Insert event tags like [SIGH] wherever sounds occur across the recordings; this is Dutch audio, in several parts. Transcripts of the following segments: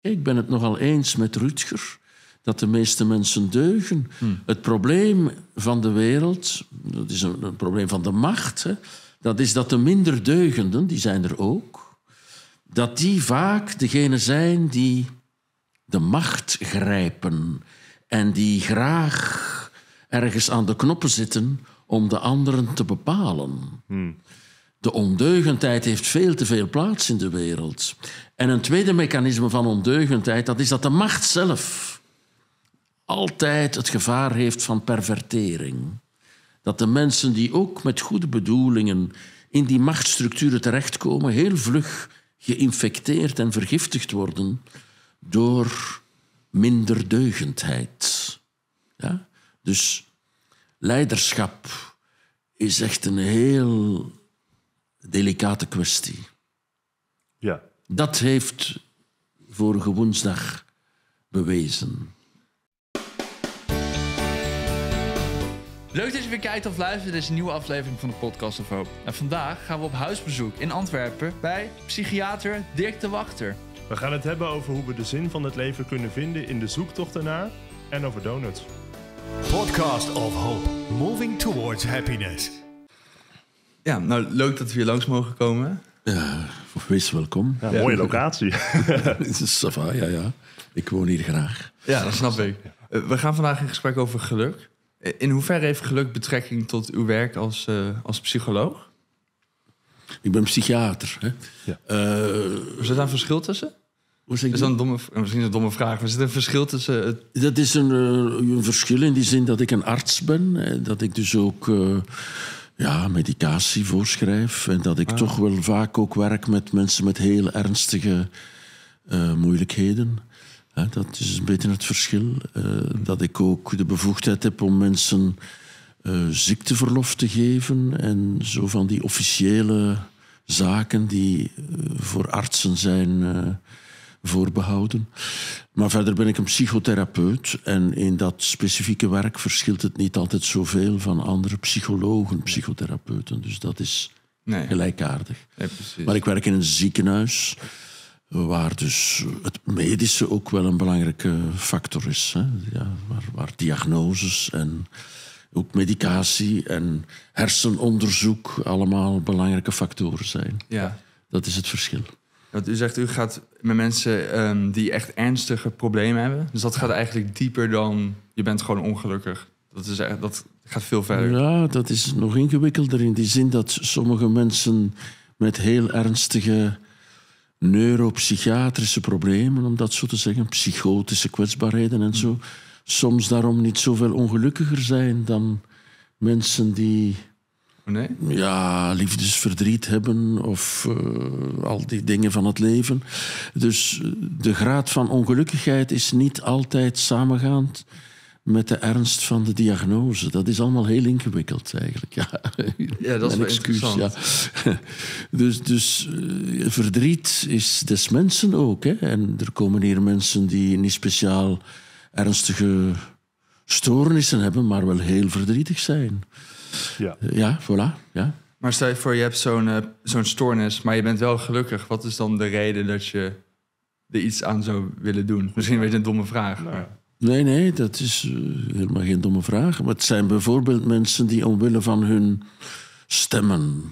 Ik ben het nogal eens met Rutger dat de meeste mensen deugen. Hmm. Het probleem van de wereld, dat is een, probleem van de macht, hè, dat is dat de minder deugenden, die zijn er ook, dat die vaak degenen zijn die de macht grijpen en die graag ergens aan de knoppen zitten om de anderen te bepalen. Hmm. De ondeugendheid heeft veel te veel plaats in de wereld. En een tweede mechanisme van ondeugendheid, dat is dat de macht zelf altijd het gevaar heeft van pervertering. Dat de mensen die ook met goede bedoelingen in die machtsstructuren terechtkomen, heel vlug geïnfecteerd en vergiftigd worden door minder deugendheid. Ja? Dus leiderschap is echt een heel delicate kwestie. Ja. Dat heeft vorige woensdag bewezen. Leuk dat je weer kijkt of luistert deze nieuwe aflevering van de Podcast of Hoop. En vandaag gaan we op huisbezoek in Antwerpen bij psychiater Dirk de Wachter. We gaan het hebben over hoe we de zin van het leven kunnen vinden in de zoektocht ernaar en over donuts. Podcast of Hope, moving towards happiness. Ja, nou leuk dat we hier langs mogen komen. Ja, wees welkom. Ja, mooie locatie. [LAUGHS] Het is ja, ja. Ik woon hier graag. Ja, dat snap ik. Eh, we gaan vandaag in gesprek over geluk. Eh, in hoeverre heeft geluk betrekking tot uw werk als, eh, als psycholoog? Ik ben psychiater. Hè? Ja. is er daar een verschil tussen? Is dat een domme, misschien een domme vraag, maar is er een verschil tussen... Dat is een, een, verschil in die zin dat ik een arts ben. Dat ik dus ook ja, medicatie voorschrijf. En dat ik ah. toch wel vaak ook werk met mensen met heel ernstige eh, moeilijkheden. dat is een beetje het verschil. Eh, dat ik ook de bevoegdheid heb om mensen eh, ziekteverlof te geven. En zo van die officiële zaken die voor artsen zijn voorbehouden. Maar verder ben ik een psychotherapeut en in dat specifieke werk verschilt het niet altijd zoveel van andere psychologen, psychotherapeuten. Dus dat is nee. gelijkaardig. maar ik werk in een ziekenhuis waar dus het medische ook wel een belangrijke factor is. Hè? Ja, waar, waar diagnoses en ook medicatie en hersenonderzoek allemaal belangrijke factoren zijn. Ja. Dat is het verschil u zegt, u gaat met mensen ehm, die echt ernstige problemen hebben. Dus dat gaat eigenlijk dieper dan je bent gewoon ongelukkig. Dat, is, dat gaat veel verder. Ja, dat is nog ingewikkelder in die zin dat sommige mensen met heel ernstige neuropsychiatrische problemen, om dat zo te zeggen, psychotische kwetsbaarheden en zo, hmm. soms daarom niet zoveel ongelukkiger zijn dan mensen die Nee? Ja, liefdesverdriet hebben of eh, al die dingen van het leven. Dus eh, de graad van ongelukkigheid is niet altijd samengaand met de ernst van de diagnose. Dat is allemaal heel ingewikkeld eigenlijk. Ja, ja dat is wel excuus, Ja. Dus, dus eh, verdriet is des mensen ook. Hè? En er komen hier mensen die niet speciaal ernstige stoornissen hebben, maar wel heel verdrietig zijn. Ja, ja voilà. Ja. Maar stel je voor, je hebt zo'n eh, zo'n stoornis, maar je bent wel gelukkig. Wat is dan de reden dat je er iets aan zou willen doen? Misschien weet je een domme vraag. Nou nee, nee, dat is eh, helemaal geen domme vraag. Maar het zijn bijvoorbeeld mensen die omwille van hun stemmen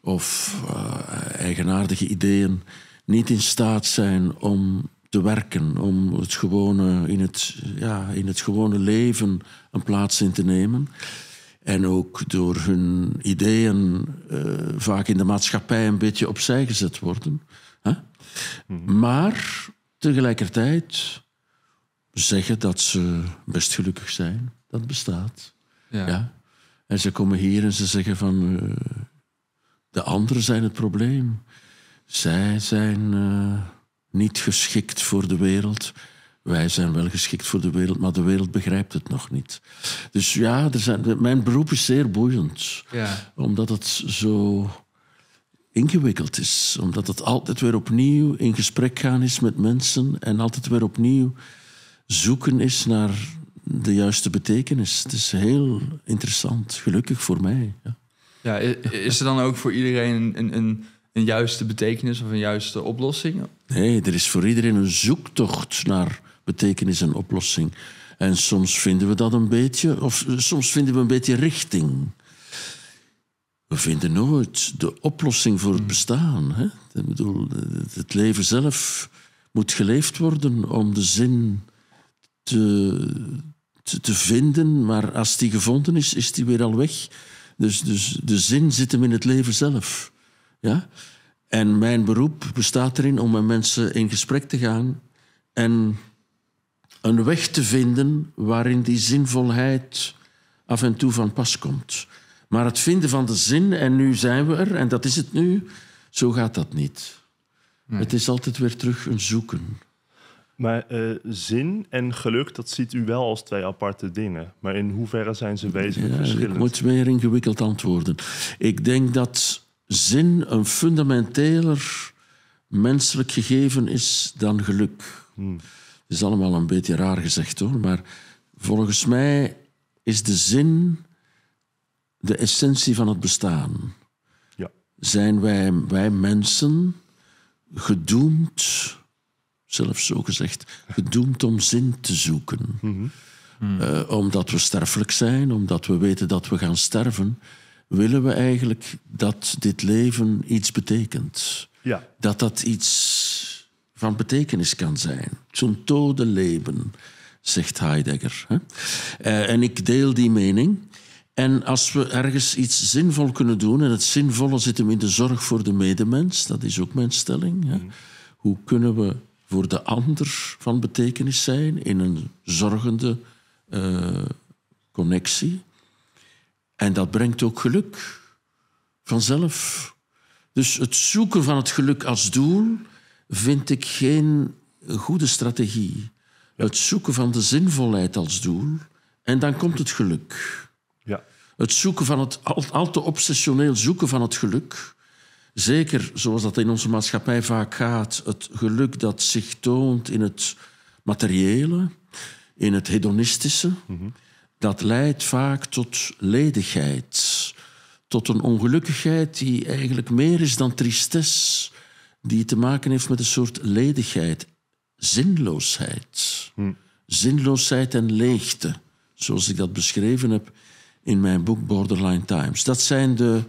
of eh, eigenaardige ideeën niet in staat zijn om te werken, om het gewone, in, het, ja, in het gewone leven een plaats in te nemen. En ook door hun ideeën eh, vaak in de maatschappij een beetje opzij gezet worden. Mhm. Maar tegelijkertijd zeggen dat ze best gelukkig zijn. Dat bestaat. Ja. En ze komen hier en ze zeggen van... Eh, de anderen zijn het probleem. Zij zijn eh, niet geschikt voor de wereld wij zijn wel geschikt voor de wereld, maar de wereld begrijpt het nog niet. Dus ja, er zijn, mijn beroep is zeer boeiend. Ja. Omdat het zo ingewikkeld is. Omdat het altijd weer opnieuw in gesprek gaan is met mensen en altijd weer opnieuw zoeken is naar de juiste betekenis. Het is heel interessant, gelukkig voor mij. Ja, ja is er dan ook voor iedereen een, een, een juiste betekenis of een juiste oplossing? Nee, er is voor iedereen een zoektocht naar betekenis en oplossing. En soms vinden we dat een beetje, of eh, soms vinden we een beetje richting. We vinden nooit de oplossing voor het hmm. bestaan. Hè? Ik bedoel, het leven zelf moet geleefd worden om de zin te, te, te vinden, maar als die gevonden is, is die weer al weg. Dus, dus de zin zit hem in het leven zelf. Ja? En mijn beroep bestaat erin om met mensen in gesprek te gaan en een weg te vinden waarin die zinvolheid af en toe van pas komt. Maar het vinden van de zin, en nu zijn we er, en dat is het nu, zo gaat dat niet. Hmm. Het is altijd weer terug een zoeken. Maar eh, zin en geluk, dat ziet u wel als twee aparte dingen. Maar in hoeverre zijn ze wezenlijk verschillend? Ik moet meer ingewikkeld antwoorden. Ik denk dat zin een fundamenteler menselijk gegeven is dan geluk. Hmm is allemaal een beetje raar gezegd hoor, maar volgens mij is de zin de essentie van het bestaan. Ja. Zijn wij, wij mensen gedoemd, zelfs zo gezegd, gedoemd om zin te zoeken? Mhm. Hmm. Eh, omdat we sterfelijk zijn, omdat we weten dat we gaan sterven, willen we eigenlijk dat dit leven iets betekent. Ja. Dat dat iets van betekenis kan zijn. zo'n tode leven, zegt Heidegger. Eh, en ik deel die mening. En als we ergens iets zinvol kunnen doen, en het zinvolle zit hem in de zorg voor de medemens, dat is ook mijn stelling. Mm. Hoe kunnen we voor de ander van betekenis zijn in een zorgende eh, connectie? En dat brengt ook geluk vanzelf. Dus het zoeken van het geluk als doel vind ik geen goede strategie. Het zoeken van de zinvolheid als doel en dan komt het geluk. Ja. Het zoeken van het al, te obsessioneel zoeken van het geluk. Zeker zoals dat in onze maatschappij vaak gaat, het geluk dat zich toont in het materiële, in het hedonistische, mhm. dat leidt vaak tot ledigheid, tot een ongelukkigheid die eigenlijk meer is dan tristesse die te maken heeft met een soort ledigheid, zinloosheid. Hm. Zinloosheid en leegte, zoals ik dat beschreven heb in mijn boek Borderline Times. Dat zijn de,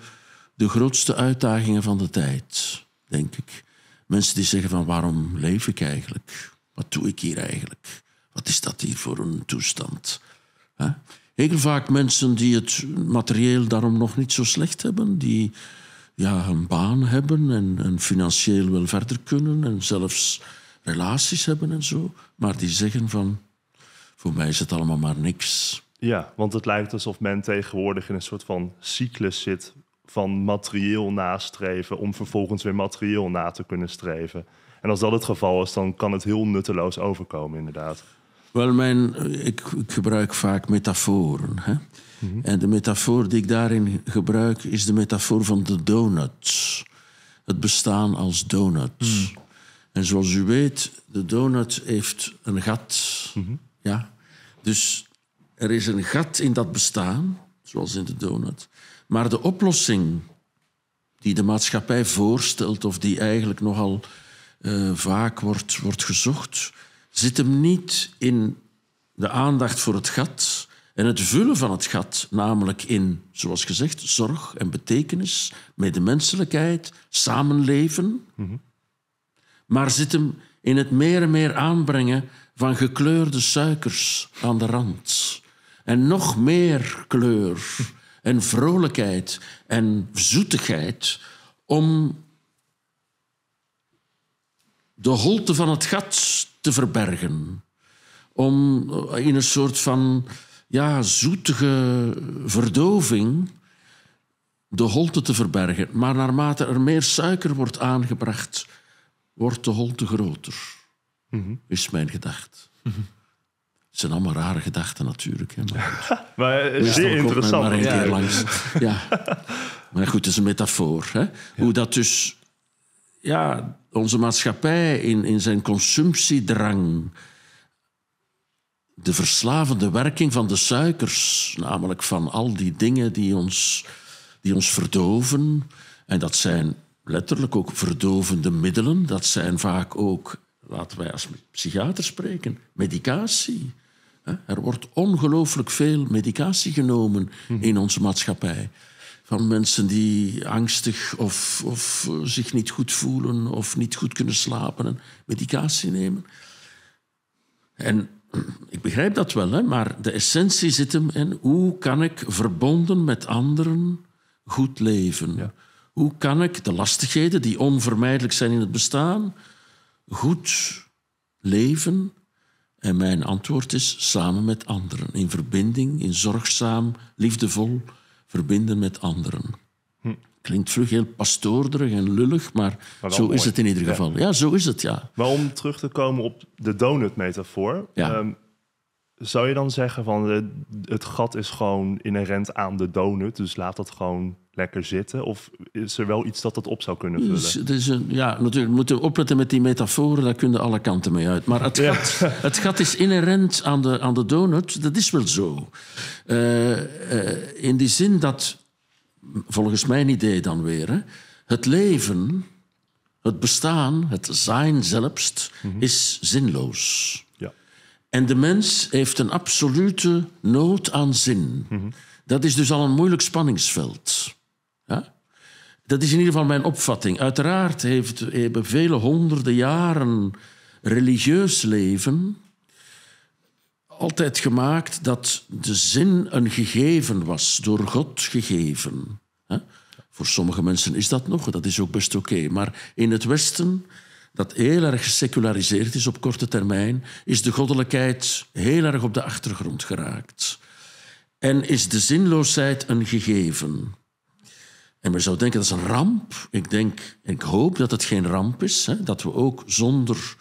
de grootste uitdagingen van de tijd, denk ik. Mensen die zeggen van waarom leef ik eigenlijk? Wat doe ik hier eigenlijk? Wat is dat hier voor een toestand? Heel vaak mensen die het materieel daarom nog niet zo slecht hebben, die ja, een baan hebben en, financieel wel verder kunnen en zelfs relaties hebben en zo. Maar die zeggen van, voor mij is het allemaal maar niks. Ja, want het lijkt alsof men tegenwoordig in een soort van cyclus zit van materieel nastreven om vervolgens weer materieel na te kunnen streven. En als dat het geval is, dan kan het heel nutteloos overkomen, inderdaad. Wel, mijn, ik, ik gebruik vaak metaforen. Hè? Mhm. En de metafoor die ik daarin gebruik is de metafoor van de donuts. Het bestaan als donuts. Mhm. En zoals u weet, de donut heeft een gat. Mhm. ja? Dus er is een gat in dat bestaan, zoals in de donut. Maar de oplossing die de maatschappij voorstelt, of die eigenlijk nogal eh, vaak wordt, wordt gezocht, zit hem niet in de aandacht voor het gat, en het vullen van het gat, namelijk in, zoals gezegd, zorg en betekenis, medemenselijkheid, samenleven, mm -hmm. maar zit hem in het meer en meer aanbrengen van gekleurde suikers aan de rand. En nog meer kleur en vrolijkheid en zoetigheid om de holte van het gat te verbergen. Om eh, in een soort van ja, zoetige verdoving de holte te verbergen. Maar naarmate er meer suiker wordt aangebracht, wordt de holte groter. Mhm. Is mijn gedachte. Het zijn allemaal rare gedachten natuurlijk. Hè, maar, [LAUGHS] maar eh, zeer interessant. Maar, ja. Langs. ja. maar goed, het is een metafoor. Hè? Hoe dat dus ja, onze maatschappij in, in zijn consumptiedrang de verslavende werking van de suikers, namelijk van al die dingen die ons, die ons verdoven. En dat zijn letterlijk ook verdovende middelen, dat zijn vaak ook, laten wij als psychiater spreken, medicatie. Er wordt ongelooflijk veel medicatie genomen mhm. in onze maatschappij. Van mensen die angstig of, of eh, zich niet goed voelen of niet goed kunnen slapen en medicatie nemen. En ik begrijp dat wel, hè, maar de essentie zit hem in hoe kan ik verbonden met anderen goed leven? Hoe kan ik de lastigheden die onvermijdelijk zijn in het bestaan goed leven? En mijn antwoord is samen met anderen, in verbinding, in zorgzaam, liefdevol verbinden met anderen klinkt vlug heel pastoorderig en lullig, maar zo is het in ieder geval. Ja. zo is het, ja. Maar om terug te komen op de donut-metafoor... Ehm, zou je dan zeggen van eh, het gat is gewoon inherent aan de donut, dus laat dat gewoon lekker zitten? Of is er wel iets dat dat op zou kunnen vullen? Dus ja, natuurlijk moeten we opletten met die metaforen, daar kunnen alle kanten mee uit. Maar het gat, het gat is inherent aan de, aan de donut, dat is wel zo. Eh, eh, in die zin dat volgens mijn idee dan weer, hè, het leven, het bestaan, het zijn zelfs, mhm. is zinloos. Ja. En de mens heeft een absolute nood aan zin. Mhm. Dat is dus al een moeilijk spanningsveld. Ja? Dat is in ieder geval mijn opvatting. Uiteraard heeft, hebben vele honderden jaren religieus leven altijd gemaakt dat de zin een gegeven was, door God gegeven. Hè? Voor sommige mensen is dat nog, dat is ook best oké. Maar in het Westen, dat heel erg geseculariseerd is op korte termijn, is de goddelijkheid heel erg op de achtergrond geraakt. En is de zinloosheid een gegeven. En men zou denken dat is een ramp. Ik denk, ik hoop dat het geen ramp is, hè? dat we ook zonder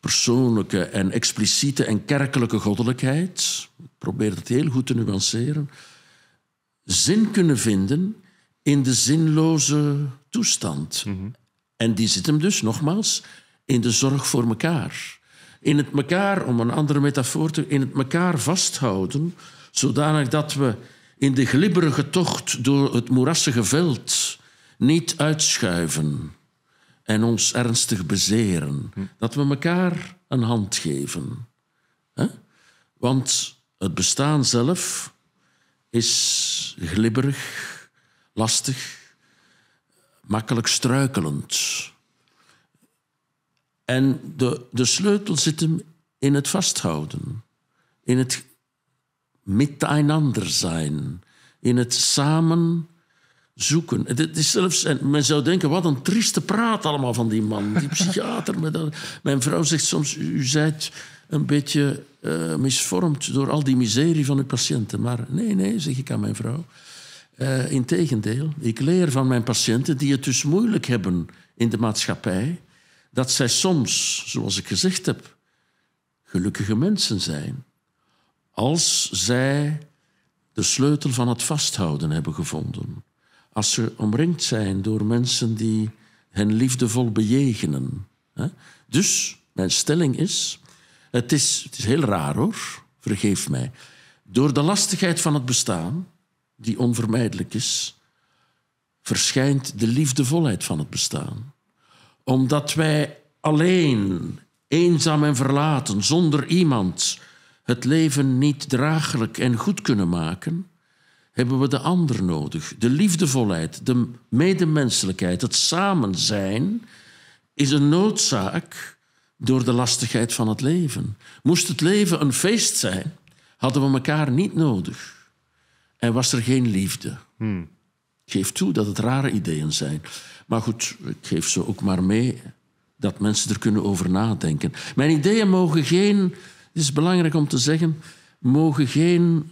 persoonlijke en expliciete en kerkelijke goddelijkheid, ik probeer dat heel goed te nuanceren, zin kunnen vinden in de zinloze toestand. Mhm. En die zit hem dus, nogmaals, in de zorg voor elkaar. In het elkaar, om een andere metafoor te... in het elkaar vasthouden, zodanig dat we in de glibberige tocht door het moerassige veld niet uitschuiven en ons ernstig bezeren. Hm. Dat we elkaar een hand geven. Want het bestaan zelf is glibberig, lastig, makkelijk struikelend. En de, de sleutel zit hem in het vasthouden, in het miteinander zijn, in het samen zoeken. Het is zelfs, men zou denken, wat een trieste praat allemaal van die man. Die psychiater. Mijn vrouw zegt soms, u bent een beetje eh, misvormd door al die miserie van uw patiënten. Maar nee, nee, zeg ik aan mijn vrouw. Eh, integendeel, ik leer van mijn patiënten die het dus moeilijk hebben in de maatschappij, dat zij soms, zoals ik gezegd heb, gelukkige mensen zijn. Als zij de sleutel van het vasthouden hebben gevonden als ze omringd zijn door mensen die hen liefdevol bejegenen. Dus, mijn stelling is, het is, het is heel raar hoor, vergeef mij. Door de lastigheid van het bestaan, die onvermijdelijk is, verschijnt de liefdevolheid van het bestaan. Omdat wij alleen, eenzaam en verlaten, zonder iemand, het leven niet draaglijk en goed kunnen maken, hebben we de ander nodig. De liefdevolheid, de medemenselijkheid, het samen zijn is een noodzaak door de lastigheid van het leven. Moest het leven een feest zijn, hadden we elkaar niet nodig. En was er geen liefde. Ik hmm. geef toe dat het rare ideeën zijn. Maar goed, ik geef ze ook maar mee dat mensen er kunnen over nadenken. Mijn ideeën mogen geen, het is belangrijk om te zeggen, mogen geen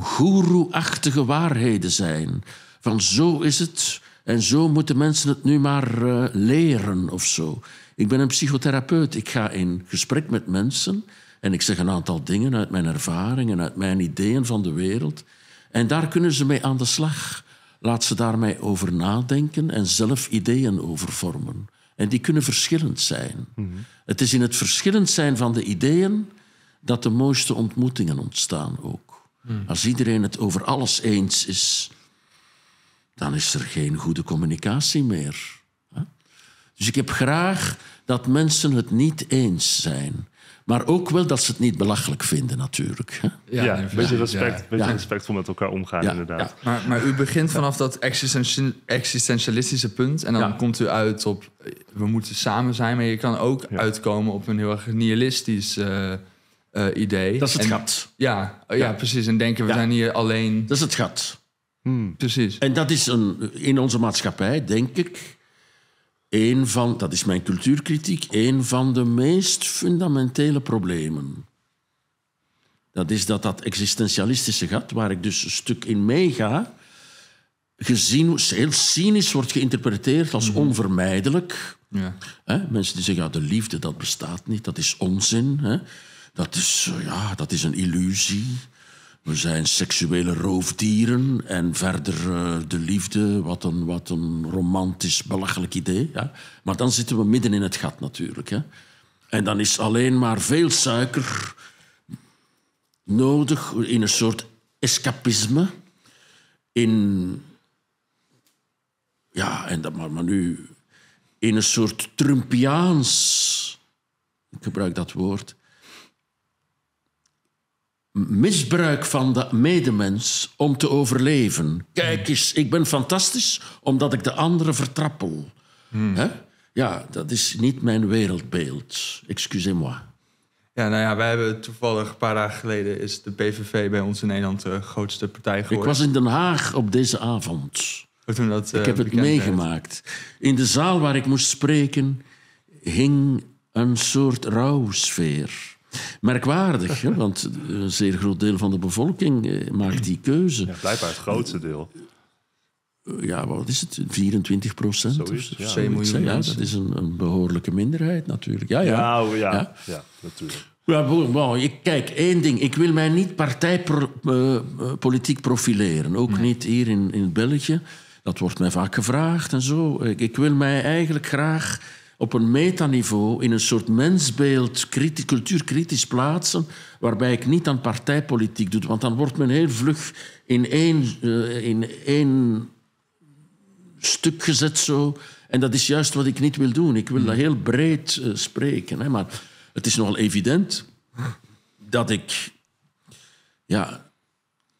goeroe-achtige waarheden zijn. Van zo is het en zo moeten mensen het nu maar eh, leren of zo. Ik ben een psychotherapeut. Ik ga in gesprek met mensen en ik zeg een aantal dingen uit mijn ervaringen, uit mijn ideeën van de wereld. En daar kunnen ze mee aan de slag. Laat ze daarmee over nadenken en zelf ideeën over vormen. En die kunnen verschillend zijn. Mhm. Het is in het verschillend zijn van de ideeën dat de mooiste ontmoetingen ontstaan ook. Hmm. Als iedereen het over alles eens is, dan is er geen goede communicatie meer. Dus ik heb graag dat mensen het niet eens zijn. Maar ook wel dat ze het niet belachelijk vinden, natuurlijk. Ja, een beetje respect, ja. respectvol met elkaar omgaan, ja, inderdaad. Maar, maar, u begint vanaf dat existentialistische punt. En dan komt u uit op we moeten samen zijn. Maar je kan ook uitkomen op een heel erg nihilistisch eh, eh, idee. Dat is het gat. Oh ja, ja, precies. En denken we zijn hier alleen. Dat is het gat. Hmm. Precies. En dat is een, in onze maatschappij, denk ik, een van, dat is mijn cultuurkritiek, een van de meest fundamentele problemen. Dat is dat dat existentialistische gat, waar ik dus een stuk in meega, gezien heel cynisch wordt geïnterpreteerd als mhm. onvermijdelijk. Ja. mensen die zeggen, de liefde dat bestaat niet, dat is onzin. He dat is, eh, ja, dat is een illusie. We zijn seksuele roofdieren en verder eh, de liefde. Wat een, wat een romantisch, belachelijk idee. Maar dan zitten we midden in het gat natuurlijk. Hè? En dan is alleen maar veel suiker nodig in een soort escapisme. In. Ja, en dat, maar, maar nu. In een soort Trumpiaans. Ik gebruik dat woord misbruik van de medemens om te overleven. Kijk eens, ik ben fantastisch omdat ik de anderen vertrappel. Hmm. Hè? Ja, dat is niet mijn wereldbeeld. Excusez-moi. Ja, nou ja, wij hebben toevallig een paar dagen geleden is de PVV bij ons in Nederland de eh, grootste partij geworden. Ik was in Den Haag op deze avond. Oh, dat, ik eh, heb het meegemaakt. In de zaal waar ik moest spreken hing een soort rouwsfeer. Merkwaardig, want een zeer groot deel van de bevolking eh, maakt die keuze. Ja, blijkbaar het grootste eh, deel. Eh, ja, wat is het? 24 procent? Zo is, miljoen Dat is een, een, behoorlijke minderheid natuurlijk. Ja, ja. Nou, ja, ja, natuurlijk. Ja, ik, kijk, één ding. Ik wil mij niet partijpolitiek profileren. Ook niet hier in, in België. Dat wordt mij vaak gevraagd en zo. ik wil mij eigenlijk graag op een metaniveau in een soort mensbeeld cultuurkritisch plaatsen, waarbij ik niet aan partijpolitiek doe. Want dan wordt men heel vlug in één, eh, in één stuk gezet zo. En dat is juist wat ik niet wil doen. Ik wil dat hmm. heel breed eh, spreken. Hè. Maar het is nogal evident dat ik ja,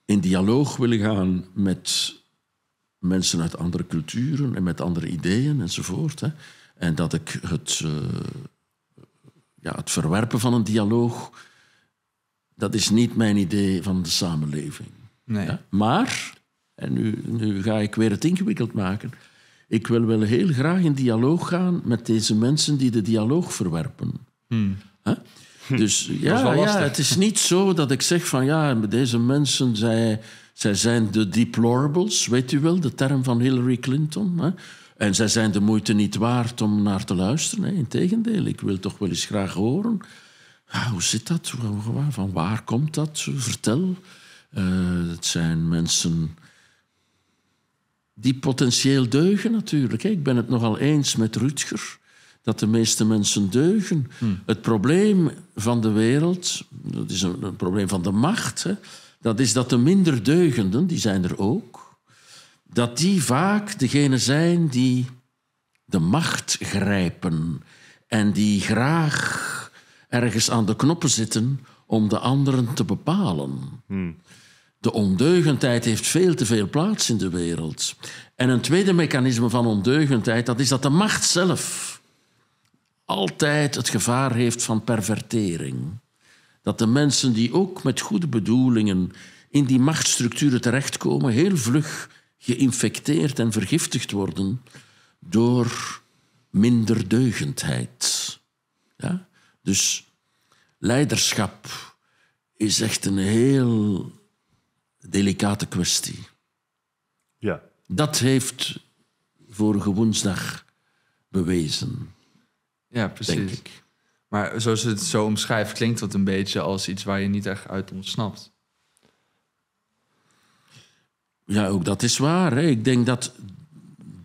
in dialoog wil gaan met mensen uit andere culturen en met andere ideeën enzovoort. Hè. En dat ik het, eh, ja, het verwerpen van een dialoog, dat is niet mijn idee van de samenleving. Nee. Maar, en nu, nu ga ik weer het ingewikkeld maken, ik wil wel heel graag in dialoog gaan met deze mensen die de dialoog verwerpen. Hmm. Dus [LAUGHS] ja, ja, het is niet zo dat ik zeg van ja, deze mensen, zij, zij zijn de deplorables, weet u wel, de term van Hillary Clinton. Hè? En zij zijn de moeite niet waard om naar te luisteren. Hè. Integendeel, ik wil toch wel eens graag horen. Ah, hoe zit dat? Van waar komt dat? Vertel. Uh, het zijn mensen die potentieel deugen natuurlijk. Ik ben het nogal eens met Rutger dat de meeste mensen deugen. Hmm. Het probleem van de wereld, dat is een, probleem van de macht, hè, dat is dat de minder deugenden, die zijn er ook, dat die vaak degene zijn die de macht grijpen en die graag ergens aan de knoppen zitten om de anderen te bepalen. Hmm. De ondeugendheid heeft veel te veel plaats in de wereld. En een tweede mechanisme van ondeugendheid, dat is dat de macht zelf altijd het gevaar heeft van pervertering. Dat de mensen die ook met goede bedoelingen in die machtsstructuren terechtkomen, heel vlug geïnfecteerd en vergiftigd worden door minderdeugendheid. Ja? Dus leiderschap is echt een heel delicate kwestie. Ja. Dat heeft vorige woensdag bewezen. Ja, precies. Maar zoals het zo omschrijft, klinkt dat een beetje als iets waar je niet echt uit ontsnapt. Ja, ook dat is waar. Hè. Ik denk dat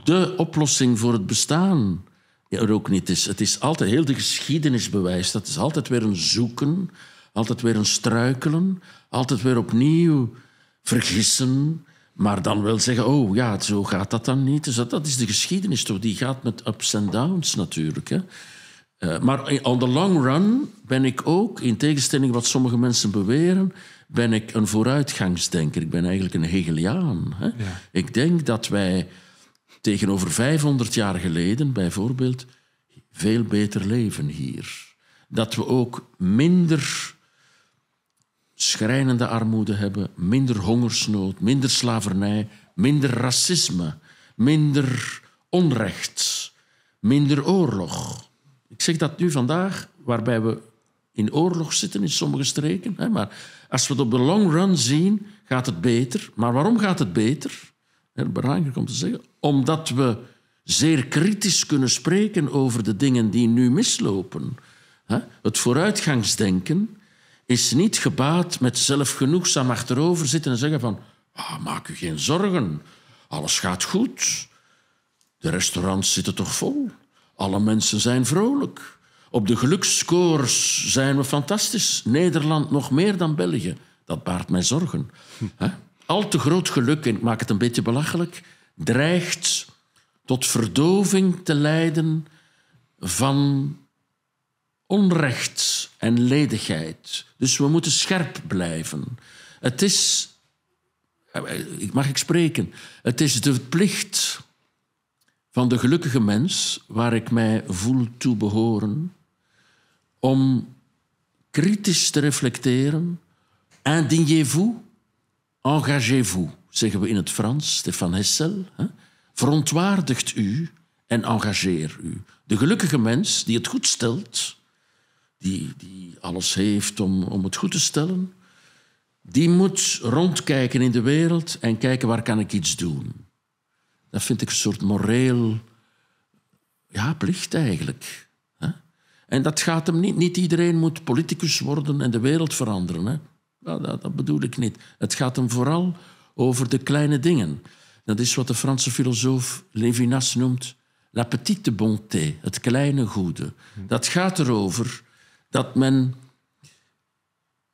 de oplossing voor het bestaan er ook niet is. Het is altijd, heel de geschiedenis bewijst, dat is altijd weer een zoeken, altijd weer een struikelen, altijd weer opnieuw vergissen, maar dan wel zeggen, oh ja, zo gaat dat dan niet. Dus dat, dat is de geschiedenis toch, die gaat met ups en downs natuurlijk. Hè. Eh, maar on the long run ben ik ook, in tegenstelling wat sommige mensen beweren, ben ik een vooruitgangsdenker. Ik ben eigenlijk een Hegeliaan. Hè? Ik denk dat wij tegenover 500 jaar geleden bijvoorbeeld veel beter leven hier. Dat we ook minder schrijnende armoede hebben, minder hongersnood, minder slavernij, minder racisme, minder onrecht, minder oorlog. Ik zeg dat nu vandaag, waarbij we in oorlog zitten in sommige streken, hè, maar als we het op de long run zien, gaat het beter. Maar waarom gaat het beter? Heel belangrijk om te zeggen. Omdat we zeer kritisch kunnen spreken over de dingen die nu mislopen. Het vooruitgangsdenken is niet gebaat met zelfgenoegzaam achterover zitten en zeggen van... Ah, maak u geen zorgen, alles gaat goed. De restaurants zitten toch vol? Alle mensen zijn vrolijk. Op de geluksscores zijn we fantastisch. Nederland nog meer dan België. Dat baart mij zorgen. Al te groot geluk, en ik maak het een beetje belachelijk, dreigt tot verdoving te leiden van onrecht en ledigheid. Dus we moeten scherp blijven. Het is, eh, mag ik spreken, het is de plicht van de gelukkige mens waar ik mij voel toe behoren, om kritisch te reflecteren. Indignez-vous, engagez-vous, zeggen we in het Frans, Stefan Hessel. Hè? Verontwaardigt u en engageer u. De gelukkige mens die het goed stelt, die, die alles heeft om, om het goed te stellen, die moet rondkijken in de wereld en kijken waar kan ik iets doen. Dat vind ik een soort moreel ja, plicht eigenlijk. En dat gaat hem niet. Niet iedereen moet politicus worden en de wereld veranderen. Hè? Nou, dat, dat, bedoel ik niet. Het gaat hem vooral over de kleine dingen. Dat is wat de Franse filosoof Levinas noemt la petite bonté, het kleine goede. Dat gaat erover dat men.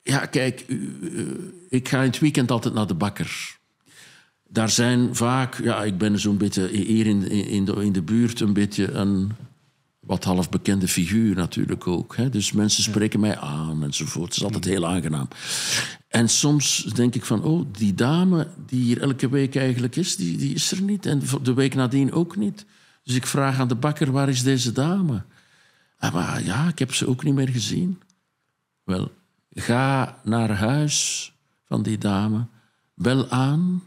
Ja, kijk, ik ga in het weekend altijd naar de bakker. Daar zijn vaak, ja, ik ben zo'n beetje hier in, in, de, in de buurt een beetje een wat half bekende figuur natuurlijk ook. Hè? Dus mensen spreken mij aan enzovoort. Het is altijd heel aangenaam. En soms denk ik van, oh, die dame die hier elke week eigenlijk is, die, die is er niet. En de week nadien ook niet. Dus ik vraag aan de bakker, waar is deze dame? Ah, maar ja, ik heb ze ook niet meer gezien. Wel, ga naar huis van die dame, bel aan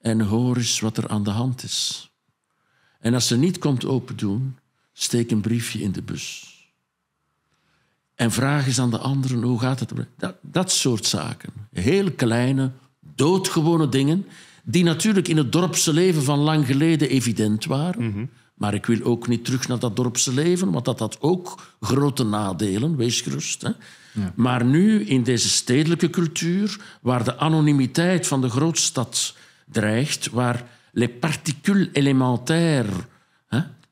en hoor eens wat er aan de hand is. En als ze niet komt open doen, Steek een briefje in de bus. En vraag eens aan de anderen hoe gaat het. Dat, dat soort zaken. Heel kleine, doodgewone dingen. Die natuurlijk in het dorpse leven van lang geleden evident waren. Mhm. Maar ik wil ook niet terug naar dat dorpse leven, want dat had ook grote nadelen, wees gerust. Hè? Maar nu, in deze stedelijke cultuur, waar de anonimiteit van de grootstad dreigt, waar les particules élémentaires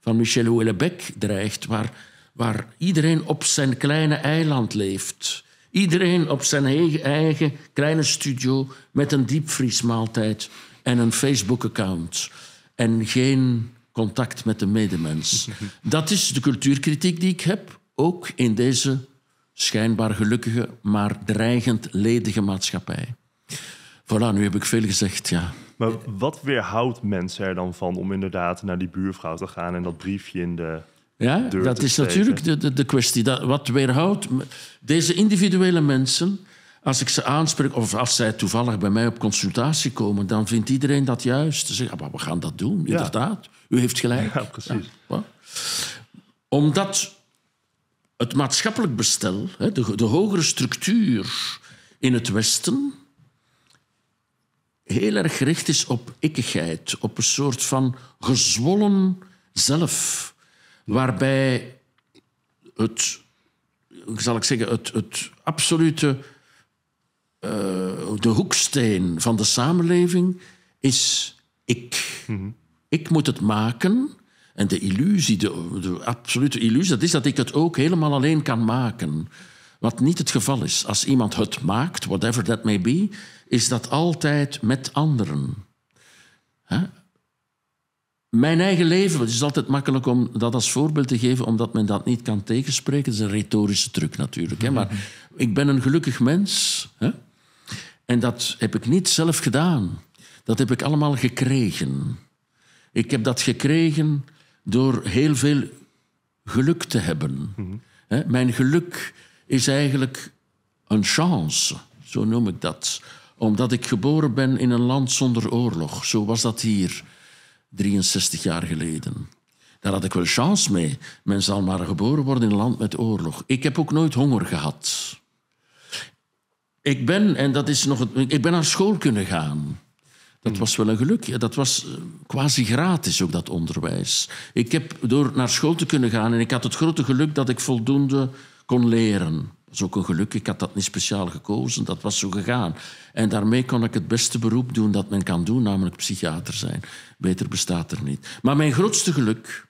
van Michel Houellebecq dreigt, waar, waar iedereen op zijn kleine eiland leeft. Iedereen op zijn eigen kleine studio met een diepvriesmaaltijd en een Facebook-account. En geen contact met de medemens. [LAUGHS] Dat is de cultuurkritiek die ik heb, ook in deze schijnbaar gelukkige, maar dreigend ledige maatschappij. Voilà, nu heb ik veel gezegd, ja. Maar wat weerhoudt mensen er dan van om inderdaad naar die buurvrouw te gaan en dat briefje in de. Ja, deur dat te is natuurlijk de, de, de kwestie. Dat, wat weerhoudt deze individuele mensen als ik ze aanspreek, of als zij toevallig bij mij op consultatie komen, dan vindt iedereen dat juist. Ze zeggen, ah, we gaan dat doen, inderdaad. U heeft gelijk. Ja, precies. Omdat het maatschappelijk bestel, de, de hogere structuur in het Westen, heel erg gericht is op ikkigheid, op een soort van gezwollen zelf, waarbij het, zal ik zeggen, het, het absolute, eh, de hoeksteen van de samenleving is ik. Mhm. Ik moet het maken. En de illusie, de, de absolute illusie, dat is dat ik het ook helemaal alleen kan maken. Wat niet het geval is. Als iemand het maakt, whatever that may be, is dat altijd met anderen. Mijn eigen leven, het is altijd makkelijk om dat als voorbeeld te geven, omdat men dat niet kan tegenspreken. Dat is een retorische truc natuurlijk. Hè? Maar ik ben een gelukkig mens. Hè? En dat heb ik niet zelf gedaan. Dat heb ik allemaal gekregen. Ik heb dat gekregen door heel veel geluk te hebben. Mijn geluk is eigenlijk een chance, zo noem ik dat omdat ik geboren ben in een land zonder oorlog. Zo was dat hier 63 jaar geleden. Daar had ik wel chance mee. Men zal maar geboren worden in een land met oorlog. Ik heb ook nooit honger gehad. Ik ben, en dat is nog het, ik ben naar school kunnen gaan. Dat was wel een geluk. Dat was eh, quasi gratis, ook dat onderwijs. Ik heb door naar school te kunnen gaan en ik had het grote geluk dat ik voldoende kon leren. Dat is ook een geluk. Ik had dat niet speciaal gekozen. Dat was zo gegaan. En daarmee kon ik het beste beroep doen dat men kan doen, namelijk psychiater zijn. Beter bestaat er niet. Maar mijn grootste geluk,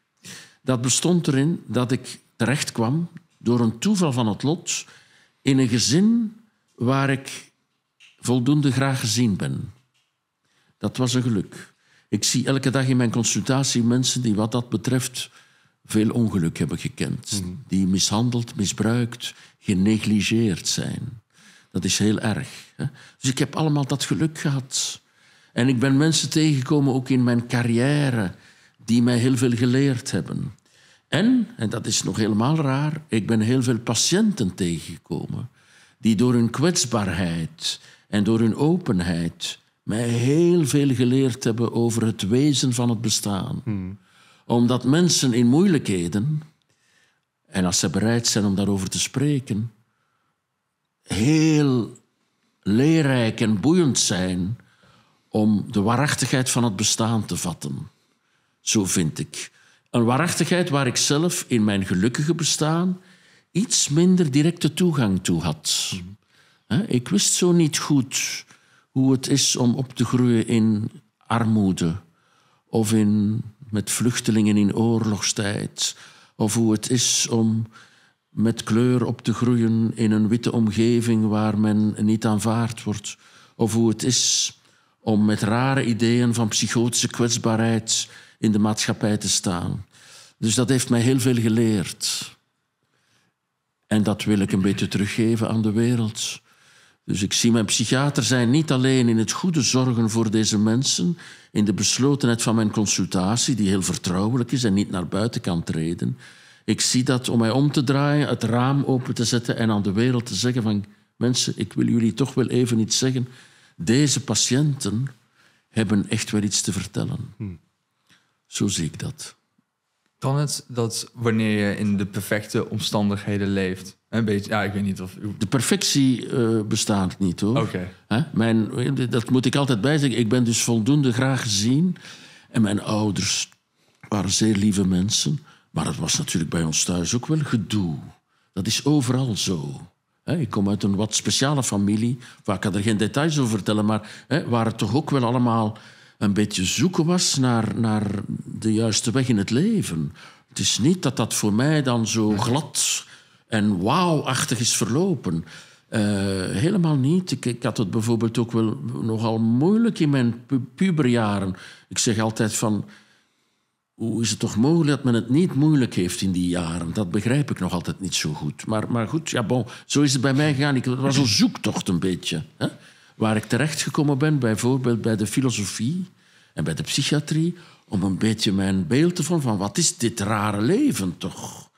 dat bestond erin dat ik terecht kwam, door een toeval van het lot, in een gezin waar ik voldoende graag gezien ben. Dat was een geluk. Ik zie elke dag in mijn consultatie mensen die wat dat betreft veel ongeluk hebben gekend. Mhm. Die mishandeld, misbruikt, genegligeerd zijn. Dat is heel erg. Dus ik heb allemaal dat geluk gehad. En ik ben mensen tegengekomen, ook in mijn carrière, die mij heel veel geleerd hebben. En, en dat is nog helemaal raar, ik ben heel veel patiënten tegengekomen die door hun kwetsbaarheid en door hun openheid mij heel veel geleerd hebben over het wezen van het bestaan. Mhm omdat mensen in moeilijkheden, en als ze bereid zijn om daarover te spreken, heel leerrijk en boeiend zijn om de waarachtigheid van het bestaan te vatten. Zo vind ik. Een waarachtigheid waar ik zelf in mijn gelukkige bestaan iets minder directe toegang toe had. Ik wist zo niet goed hoe het is om op te groeien in armoede of in met vluchtelingen in oorlogstijd. Of hoe het is om met kleur op te groeien in een witte omgeving waar men niet aanvaard wordt. Of hoe het is om met rare ideeën van psychotische kwetsbaarheid in de maatschappij te staan. Dus dat heeft mij heel veel geleerd. En dat wil ik een beetje teruggeven aan de wereld. Dus ik zie mijn psychiater zijn niet alleen in het goede zorgen voor deze mensen, in de beslotenheid van mijn consultatie, die heel vertrouwelijk is en niet naar buiten kan treden. Ik zie dat om mij om te draaien, het raam open te zetten en aan de wereld te zeggen van mensen, ik wil jullie toch wel even iets zeggen. Deze patiënten hebben echt wel iets te vertellen. Hmm. Zo zie ik dat. Kan het dat wanneer je in de perfecte omstandigheden leeft? Een beetje, ja, ik weet niet of. De perfectie eh, bestaat niet hoor. Oké. dat moet ik altijd bijzeggen. Ik ben dus voldoende graag gezien. En mijn ouders waren zeer lieve mensen. Maar dat was natuurlijk bij ons thuis ook wel gedoe. Dat is overal zo. Ik kom uit een wat speciale familie. Waar ik kan er geen details over vertellen, maar waar het toch ook wel allemaal een beetje zoeken was naar, naar de juiste weg in het leven. Het is niet dat dat voor mij dan zo glad en wauwachtig is verlopen. Eh, helemaal niet. Ik, had het bijvoorbeeld ook wel nogal moeilijk in mijn puberjaren. Ik zeg altijd van... Hoe is het toch mogelijk dat men het niet moeilijk heeft in die jaren? Dat begrijp ik nog altijd niet zo goed. Maar, maar goed, ja, bon, zo is het bij mij gegaan. Ik, het was een zoektocht een beetje. Hè? waar ik terecht gekomen ben, bijvoorbeeld bij de filosofie en bij de psychiatrie, om een beetje mijn beeld te vormen van wat is dit rare leven toch?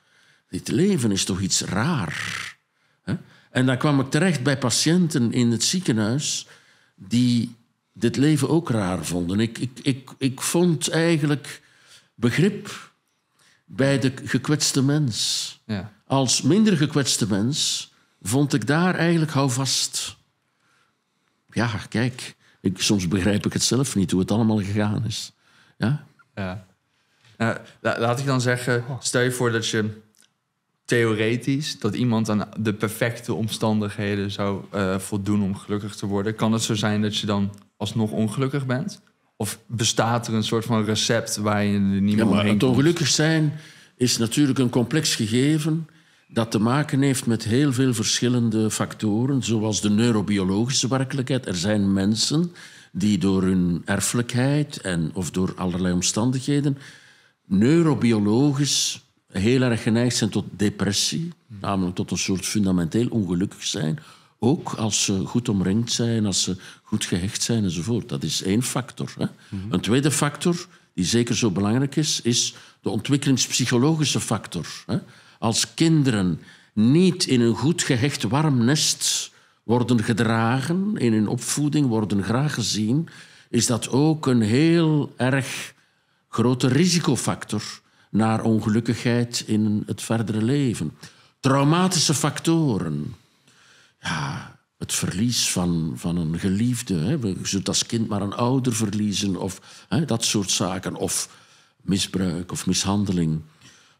Dit leven is toch iets raar? Hè? En dan kwam ik terecht bij patiënten in het ziekenhuis die dit leven ook raar vonden. Ik, ik, ik, ik vond eigenlijk begrip bij de gekwetste mens. Ja. Als minder gekwetste mens vond ik daar eigenlijk houvast ja, kijk, ik, soms begrijp ik het zelf niet hoe het allemaal gegaan is. Ja? ja. laat ik dan zeggen, oh. stel je voor dat je theoretisch dat iemand aan de perfecte omstandigheden zou eh, voldoen om gelukkig te worden. Kan het zo zijn dat je dan alsnog ongelukkig bent? Of bestaat er een soort van recept waar je niemand niet meer ja, Het ongelukkig zijn is natuurlijk een complex gegeven dat te maken heeft met heel veel verschillende factoren, zoals de neurobiologische werkelijkheid. Er zijn mensen die door hun erfelijkheid en, of door allerlei omstandigheden neurobiologisch heel erg geneigd zijn tot depressie, namelijk tot een soort fundamenteel ongelukkig zijn. Ook als ze goed omringd zijn, als ze goed gehecht zijn enzovoort. Dat is één factor. Hè? Mhm. Een tweede factor, die zeker zo belangrijk is, is de ontwikkelingspsychologische factor. Hè? als kinderen niet in een goed gehecht warm nest worden gedragen, in hun opvoeding worden graag gezien, is dat ook een heel erg grote risicofactor naar ongelukkigheid in het verdere leven. Traumatische factoren. Ja, het verlies van, van een geliefde. Hè. Je zult als kind maar een ouder verliezen of hè, dat soort zaken. Of misbruik of mishandeling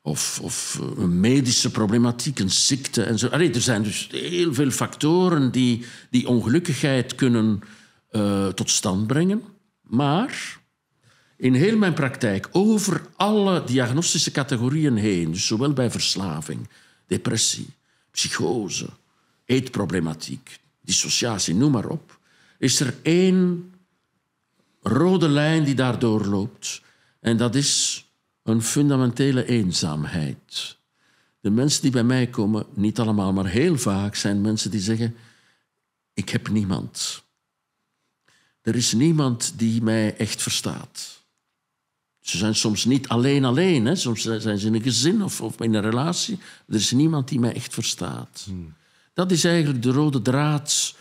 of, of eh, een medische problematiek, een ziekte en zo. Allee, er zijn dus heel veel factoren die, die ongelukkigheid kunnen eh, tot stand brengen. Maar in heel mijn praktijk, over alle diagnostische categorieën heen, dus zowel bij verslaving, depressie, psychose, eetproblematiek, dissociatie, noem maar op, is er één rode lijn die daardoor loopt. En dat is een fundamentele eenzaamheid. De mensen die bij mij komen, niet allemaal, maar heel vaak zijn mensen die zeggen: Ik heb niemand. Er is niemand die mij echt verstaat. Ze zijn soms niet alleen alleen, hè. soms zijn ze in een gezin of, of in een relatie. Er is niemand die mij echt verstaat. Hmm. Dat is eigenlijk de rode draad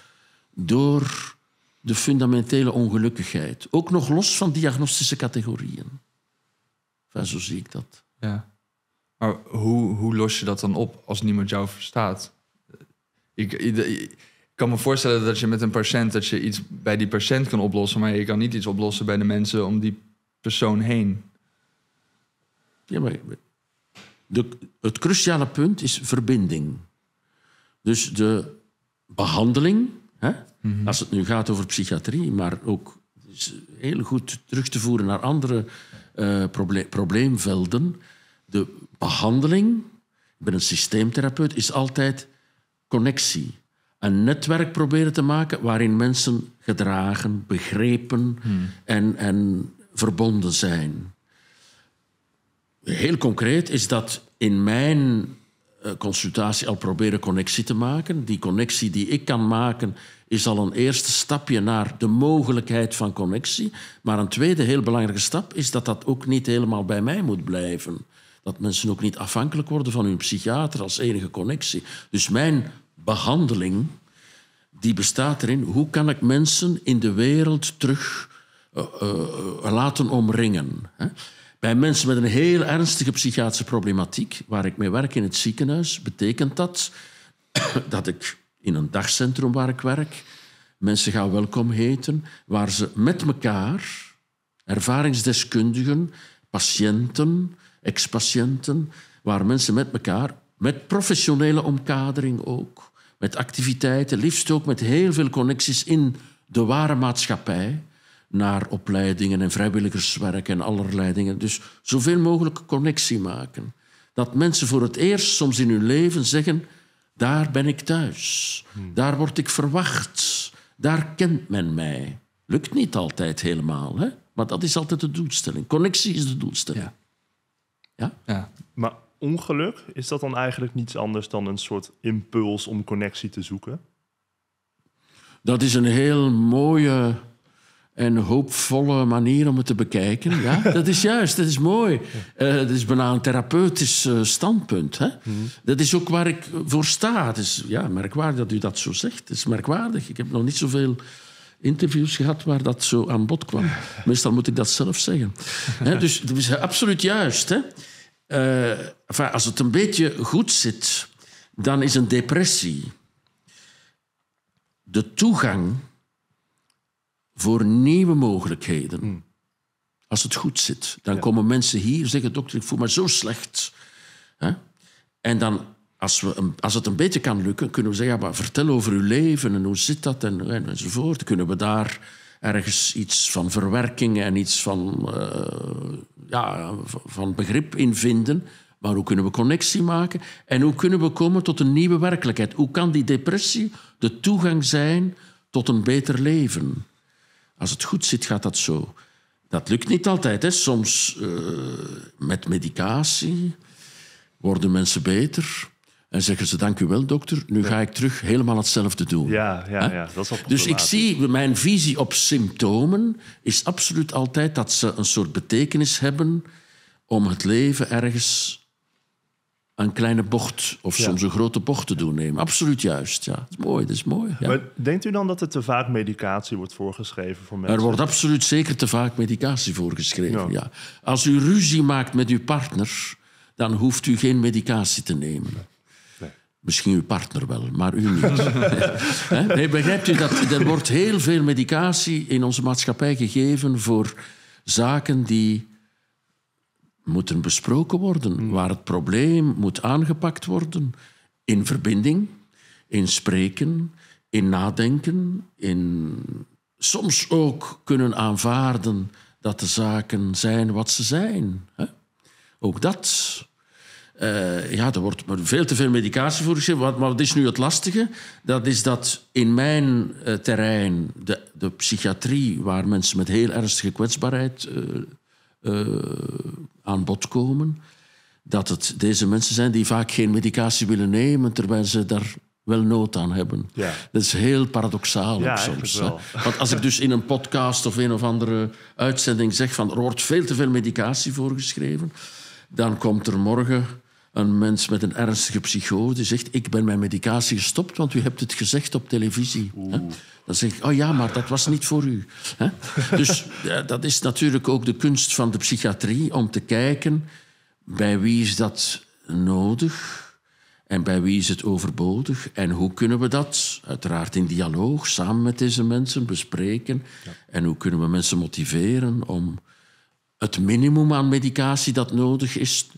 door de fundamentele ongelukkigheid. Ook nog los van diagnostische categorieën zo zie ik dat. Ja. Maar hoe, hoe los je dat dan op als niemand jou verstaat? Ik, ik, kan me voorstellen dat je met een patiënt dat je iets bij die patiënt kan oplossen, maar je kan niet iets oplossen bij de mensen om die persoon heen. Ja, maar de, het cruciale punt is verbinding. Dus de behandeling, hè, mhm. als het nu gaat over psychiatrie, maar ook is heel goed terug te voeren naar andere eh, probleemvelden. De behandeling, ik ben een systeemtherapeut, is altijd connectie. Een netwerk proberen te maken waarin mensen gedragen, begrepen hmm. en, en verbonden zijn. Heel concreet is dat in mijn eh, consultatie al proberen connectie te maken. Die connectie die ik kan maken is al een eerste stapje naar de mogelijkheid van connectie. Maar een tweede heel belangrijke stap is dat dat ook niet helemaal bij mij moet blijven. Dat mensen ook niet afhankelijk worden van hun psychiater als enige connectie. Dus mijn behandeling die bestaat erin hoe kan ik mensen in de wereld terug eh, eh, laten omringen. Hè? Bij mensen met een heel ernstige psychiatrische problematiek, waar ik mee werk in het ziekenhuis, betekent dat [COUGHS] dat ik in een dagcentrum waar ik werk mensen ga welkom heten, waar ze met elkaar, ervaringsdeskundigen, patiënten, ex-patiënten, waar mensen met elkaar, met professionele omkadering ook, met activiteiten, liefst ook met heel veel connecties in de ware maatschappij, naar opleidingen en vrijwilligerswerk en allerlei dingen. Dus zoveel mogelijk connectie maken. Dat mensen voor het eerst soms in hun leven zeggen: daar ben ik thuis, hmm. daar word ik verwacht, daar kent men mij. Lukt niet altijd helemaal, hè? maar dat is altijd de doelstelling. Connectie is de doelstelling. Ja. ja? ja. Maar ongeluk, is dat dan eigenlijk niets anders dan een soort impuls om connectie te zoeken? Dat is een heel mooie en hoopvolle manier om het te bekijken. Ja? [LAUGHS] dat is juist, dat is mooi. Uh, dat is bijna een therapeutisch eh, standpunt. Hè? Mhm. Dat is ook waar ik voor sta. Het is ja, merkwaardig dat u dat zo zegt. Het is merkwaardig. Ik heb nog niet zoveel interviews gehad waar dat zo aan bod kwam. [LAUGHS] Meestal moet ik dat zelf zeggen. dus dat is absoluut juist. Hè? Eh, als het een beetje goed zit, dan is een depressie de toegang voor nieuwe mogelijkheden. Hmm. Als het goed zit, dan komen mensen hier zeggen: dokter, ik voel me zo slecht. En dan, als, we als het een beetje kan lukken, kunnen we zeggen: ja, maar vertel over uw leven en hoe zit dat en, en enzovoort. Kunnen we daar ergens iets van verwerking en iets van, eh, ja, van begrip in vinden? Maar hoe kunnen we connectie maken? En hoe kunnen we komen tot een nieuwe werkelijkheid? Hoe kan die depressie de toegang zijn tot een beter leven? Als het goed zit, gaat dat zo. Dat lukt niet altijd. Hè. Soms uh, met medicatie worden mensen beter. En zeggen ze, dank u wel, dokter. Nu ga ik terug helemaal hetzelfde doen. Ja, ja, ja. dat is Dus ik zie, mijn visie op symptomen is absoluut altijd dat ze een soort betekenis hebben om het leven ergens een kleine bocht of soms een grote bocht te doen nemen. Absoluut juist, ja. Dat is mooi, dat is mooi. Ja. Maar denkt u dan dat er te vaak medicatie wordt voorgeschreven voor mensen? Er wordt absoluut zeker te vaak medicatie voorgeschreven, ja. Als u ruzie maakt met uw partner, dan hoeft u geen medicatie te nemen. Misschien uw partner wel, maar u niet. [LAUGHS] nee, begrijpt u dat? Er wordt heel veel medicatie in onze maatschappij gegeven voor zaken die moeten besproken worden, hmm. waar het probleem moet aangepakt worden in verbinding, in spreken, in nadenken, in soms ook kunnen aanvaarden dat de zaken zijn wat ze zijn. Hè? Ook dat. Eh, ja, er wordt veel te veel medicatie voor geschreven. Maar wat is nu het lastige? Dat is dat in mijn eh, terrein, de, de psychiatrie, waar mensen met heel ernstige kwetsbaarheid uh, eh, aan bod komen. Dat het deze mensen zijn die vaak geen medicatie willen nemen, terwijl ze daar wel nood aan hebben. Dat is heel paradoxaal soms. Want als ik dus in een podcast of een of andere uitzending zeg van er wordt veel te veel medicatie voorgeschreven, dan komt er morgen een mens met een ernstige psychose die zegt: Ik ben mijn medicatie gestopt, want u hebt het gezegd op televisie. Dan zeg ik: Oh ja, maar dat was niet voor u. dus [LAUGHS] dat is natuurlijk ook de kunst van de psychiatrie om te kijken bij wie is dat nodig en bij wie is het overbodig en hoe kunnen we dat, uiteraard in dialoog, samen met deze mensen bespreken en hoe kunnen we mensen motiveren om het minimum aan medicatie dat nodig is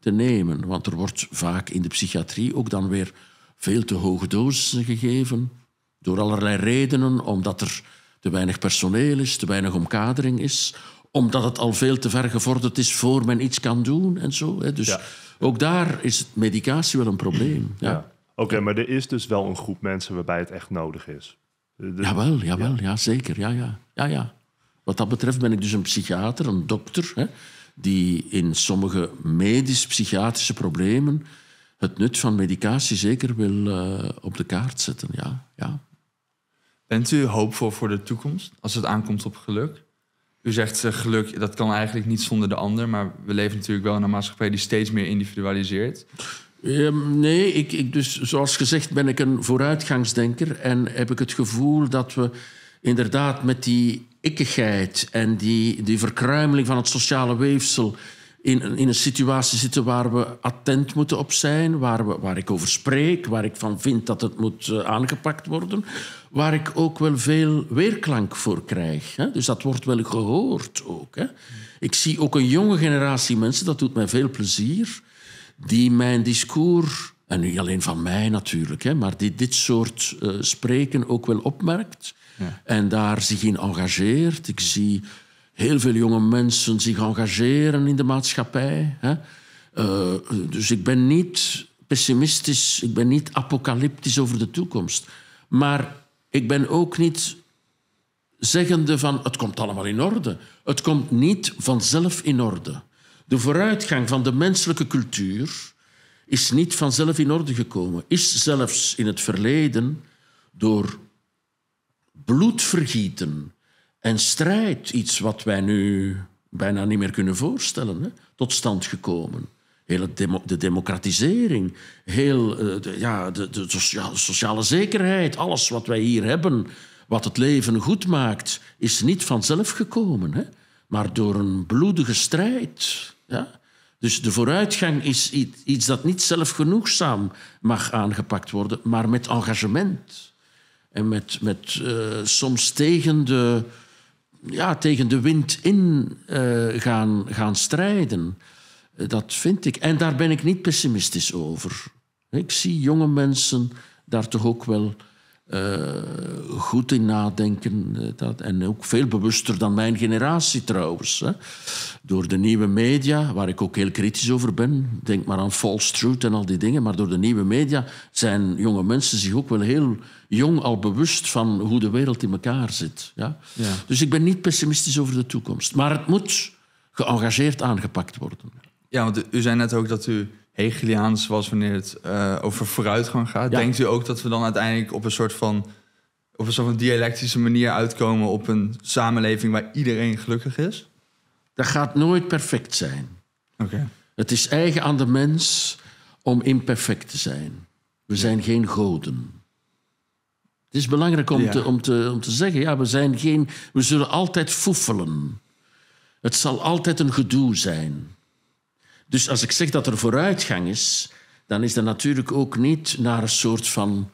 te nemen. Want er wordt vaak in de psychiatrie ook dan weer veel te hoge dosissen gegeven. Door allerlei redenen, omdat er te weinig personeel is, te weinig omkadering is, omdat het al veel te ver gevorderd is voor men iets kan doen en zo. Dus ook daar is medicatie wel een probleem. Ja. Oké, maar er is dus wel een groep mensen waarbij het echt nodig is. De... Jawel, jawel, ja. ja zeker. Ja, ja. Ja, ja. Wat dat betreft ben ik dus een psychiater, een dokter. Hè die in sommige medisch-psychiatrische problemen het nut van medicatie zeker wil eh, op de kaart zetten. Ja, ja. Bent u hoopvol voor de toekomst als het aankomt op geluk? U zegt uh, geluk, dat kan eigenlijk niet zonder de ander, maar we leven natuurlijk wel in een maatschappij die steeds meer individualiseert. Ehm, nee, ik, ik dus, zoals gezegd ben ik een vooruitgangsdenker en heb ik het gevoel dat we inderdaad met die ikkigheid en die, die verkruimeling van het sociale weefsel in, in een situatie zitten waar we attent moeten op zijn, waar, we, waar ik over spreek, waar ik van vind dat het moet eh, aangepakt worden, waar ik ook wel veel weerklank voor krijg. Hè? Dus dat wordt wel gehoord ook. Hè? Ik zie ook een jonge generatie mensen, dat doet mij veel plezier, die mijn discours en niet alleen van mij natuurlijk, hè, maar die dit soort eh, spreken ook wel opmerkt ja. en daar zich in engageert. Ik zie heel veel jonge mensen zich engageren in de maatschappij. Hè. Eh, dus ik ben niet pessimistisch, ik ben niet apocalyptisch over de toekomst. Maar ik ben ook niet zeggende van het komt allemaal in orde. Het komt niet vanzelf in orde. De vooruitgang van de menselijke cultuur is niet vanzelf in orde gekomen. Is zelfs in het verleden door bloedvergieten en strijd, iets wat wij nu bijna niet meer kunnen voorstellen, hè, tot stand gekomen. hele de democratisering, heel eh, de, ja, de, de sociale, sociale zekerheid, alles wat wij hier hebben, wat het leven goed maakt, is niet vanzelf gekomen, hè, maar door een bloedige strijd. Ja? Dus de vooruitgang is iets dat niet zelfgenoegzaam mag aangepakt worden, maar met engagement. En met, met eh, soms tegen de, ja, tegen de wind in eh, gaan, gaan strijden. Eh, dat vind ik. En daar ben ik niet pessimistisch over. Ik zie jonge mensen daar toch ook wel eh, goed in nadenken. Eh, dat, en ook veel bewuster dan mijn generatie trouwens. Hè. Door de nieuwe media, waar ik ook heel kritisch over ben, denk maar aan false truth en al die dingen, maar door de nieuwe media zijn jonge mensen zich ook wel heel jong al bewust van hoe de wereld in elkaar zit. Ja? Dus ik ben niet pessimistisch over de toekomst. Maar het moet geëngageerd aangepakt worden. Ja, want u zei net ook dat u Hegeliaans was wanneer het uh, over vooruitgang gaat. Denkt u ook dat we dan uiteindelijk op een soort van op een soort van dialectische manier uitkomen op een samenleving waar iedereen gelukkig is? Dat gaat nooit perfect zijn. Oké. Het is eigen aan de mens om imperfect te zijn. We zijn geen goden. Het is belangrijk om, te, om, te, om te zeggen, ja, we zijn geen. We zullen altijd foefelen. Het zal altijd een gedoe zijn. Dus als ik zeg dat er vooruitgang is, dan is dat natuurlijk ook niet naar een soort van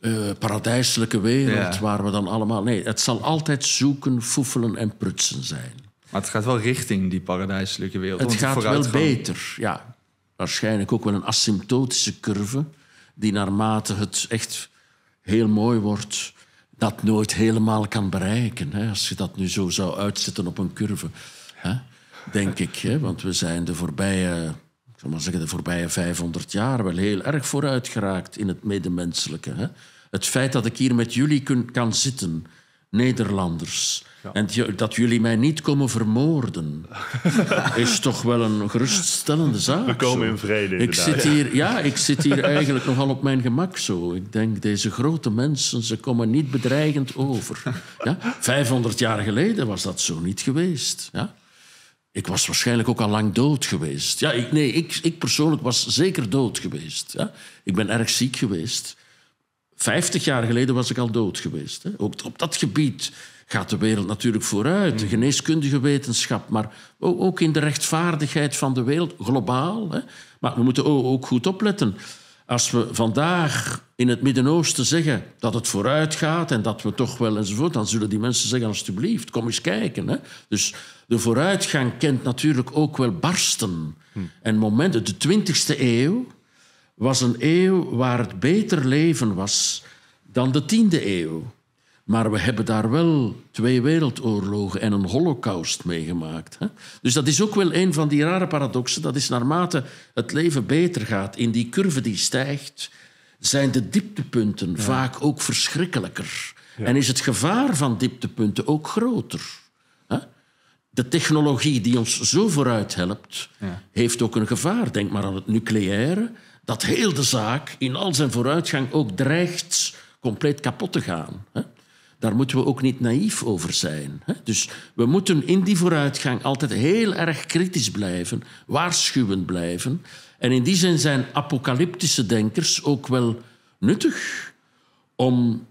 uh, paradijselijke wereld waar we dan allemaal. Nee, het zal altijd zoeken, foefelen en prutsen zijn. Maar het gaat wel richting die paradijselijke wereld. Het gaat wel beter, ja. Waarschijnlijk ook wel een asymptotische curve, die naarmate het echt heel mooi wordt, dat nooit helemaal kan bereiken. Hè? Als je dat nu zo zou uitzetten op een curve. Hè? Denk ik, hè? want we zijn de voorbije, ik zal maar zeggen, de voorbije 500 jaar wel heel erg vooruit geraakt in het medemenselijke. Hè? Het feit dat ik hier met jullie kan zitten, Nederlanders. En dat jullie mij niet komen vermoorden, [LAUGHS] is toch wel een geruststellende zaak. We komen in vrede. Ik zit hier, ja, ik zit hier eigenlijk nogal op mijn gemak zo. Ik denk, deze grote mensen, ze komen niet bedreigend over. Ja? 500 jaar geleden was dat zo niet geweest. Ja? Ik was waarschijnlijk ook al lang dood geweest. Ja, ik, nee, ik, ik persoonlijk was zeker dood geweest. Ja? Ik ben erg ziek geweest. Vijftig jaar geleden was ik al dood geweest. Hè? Ook op dat gebied gaat de wereld natuurlijk vooruit. De hmm. geneeskundige wetenschap, maar ook in de rechtvaardigheid van de wereld, globaal. Hè? Maar we moeten ook goed opletten. Als we vandaag in het Midden-Oosten zeggen dat het vooruit gaat en dat we toch wel enzovoort, dan zullen die mensen zeggen: alstublieft, kom eens kijken. Hè? Dus de vooruitgang kent natuurlijk ook wel barsten hm. en momenten. De 20e eeuw was een eeuw waar het beter leven was dan de 10e eeuw. Maar we hebben daar wel twee wereldoorlogen en een holocaust meegemaakt. Dus dat is ook wel een van die rare paradoxen. Dat is naarmate het leven beter gaat, in die curve die stijgt, zijn de dieptepunten vaak ook verschrikkelijker. En is het gevaar van dieptepunten ook groter. De technologie die ons zo vooruit helpt, heeft ook een gevaar. Denk maar aan het nucleaire, dat heel de zaak in al zijn vooruitgang ook dreigt compleet kapot te gaan. Daar moeten we ook niet naïef over zijn. Dus we moeten in die vooruitgang altijd heel erg kritisch blijven, waarschuwend blijven. En in die zin zijn apocalyptische denkers ook wel nuttig om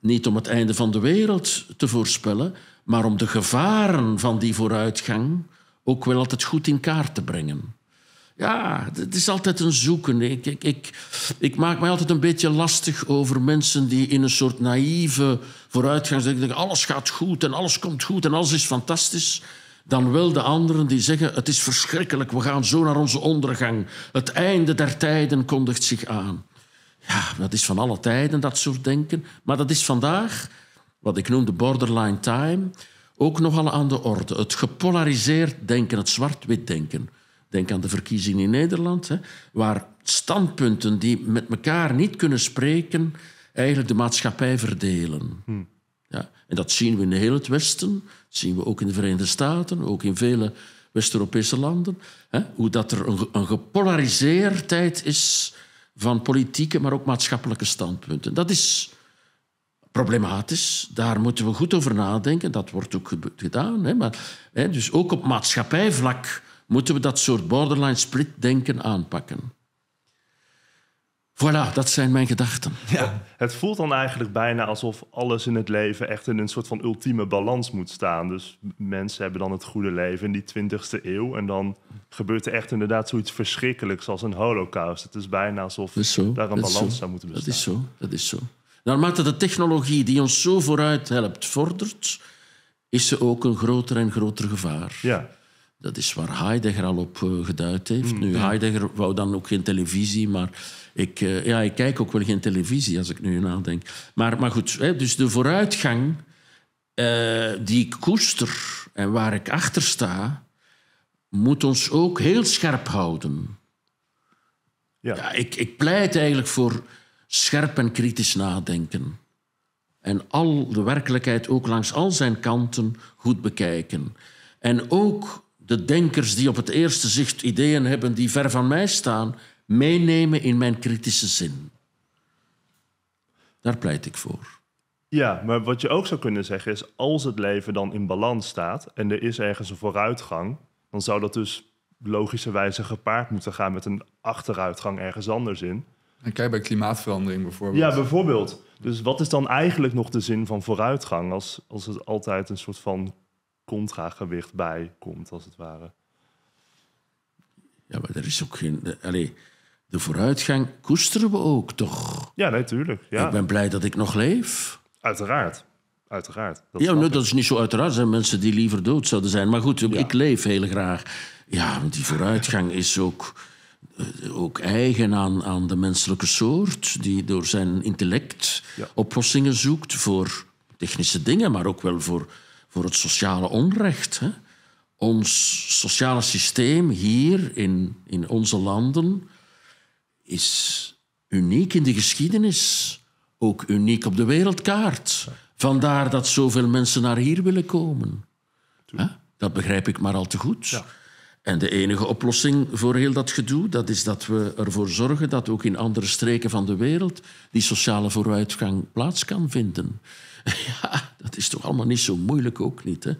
niet om het einde van de wereld te voorspellen, maar om de gevaren van die vooruitgang ook wel altijd goed in kaart te brengen. Ja, het is altijd een zoeken. Ik, ik, ik, maak mij altijd een beetje lastig over mensen die in een soort naïeve vooruitgang denken: alles gaat goed en alles komt goed en alles is fantastisch dan wel de anderen die zeggen: Het is verschrikkelijk, we gaan zo naar onze ondergang. Het einde der tijden kondigt zich aan. Ja, dat is van alle tijden, dat soort denken. Maar dat is vandaag, wat ik noem de borderline time, ook nogal aan de orde. Het gepolariseerd denken, het zwart-wit denken. Denk aan de verkiezingen in Nederland, hè, waar standpunten die met elkaar niet kunnen spreken, eigenlijk de maatschappij verdelen. Hm. Ja, en dat zien we in heel het Westen, dat zien we ook in de Verenigde Staten, ook in vele West-Europese landen. Hè? Hoe dat er een, een gepolariseerdheid is van politieke, maar ook maatschappelijke standpunten. Dat is problematisch. Daar moeten we goed over nadenken. Dat wordt ook gedaan. Hè? Maar, hè, dus ook op maatschappijvlak moeten we dat soort borderline split denken aanpakken. Voilà, dat zijn mijn gedachten. Ja. Het voelt dan eigenlijk bijna alsof alles in het leven echt in een soort van ultieme balans moet staan. Dus mensen hebben dan het goede leven in die 20e eeuw. En dan gebeurt er echt inderdaad zoiets verschrikkelijks als een holocaust. Het is bijna alsof daar een balans zou moeten bestaan. Dat is zo, dat is zo. Naarmate nou, de technologie die ons zo vooruit helpt vordert, is ze ook een groter en groter gevaar. Ja. Dat is waar Heidegger al op eh, geduid heeft. nu, mm, Heidegger wou dan ook geen televisie, maar ik, eh, ja, ik kijk ook wel geen televisie als ik nu nadenk. Maar, maar goed, hè, dus de vooruitgang eh, die ik koester en waar ik achter sta, moet ons ook heel scherp houden. Ja. ja ik, ik pleit eigenlijk voor scherp en kritisch nadenken. En al de werkelijkheid ook langs al zijn kanten goed bekijken. En ook de denkers die op het eerste zicht ideeën hebben die ver van mij staan, meenemen in mijn kritische zin. Daar pleit ik voor. Ja, maar wat je ook zou kunnen zeggen is, als het leven dan in balans staat en er is ergens een vooruitgang, dan zou dat dus logischerwijze gepaard moeten gaan met een achteruitgang ergens anders in. En kijk bij klimaatverandering bijvoorbeeld. Ja, bijvoorbeeld. Dus wat is dan eigenlijk nog de zin van vooruitgang als, als het altijd een soort van contragewicht bij komt, als het ware. Ja, maar er is ook geen. Eh, allee, de vooruitgang koesteren we ook, toch? Ja, natuurlijk. ja. Ik ben blij dat ik nog leef. Uiteraard. Uiteraard. Dat ja, nee, dat is niet zo uiteraard. Er zijn mensen die liever dood zouden zijn. Maar goed, ik leef heel graag. Ja, want die vooruitgang is ook, eh, ook eigen aan, aan de menselijke soort... die door zijn intellect oplossingen zoekt voor technische dingen... maar ook wel voor voor het sociale onrecht. Hè? Ons sociale systeem hier in, in onze landen is uniek in de geschiedenis, ook uniek op de wereldkaart. Vandaar dat zoveel mensen naar hier willen komen. Hè? Dat begrijp ik maar al te goed. En de enige oplossing voor heel dat gedoe, dat is dat we ervoor zorgen dat ook in andere streken van de wereld die sociale vooruitgang plaats kan vinden. [LAUGHS] Ja, dat is toch allemaal niet zo moeilijk ook niet, hè?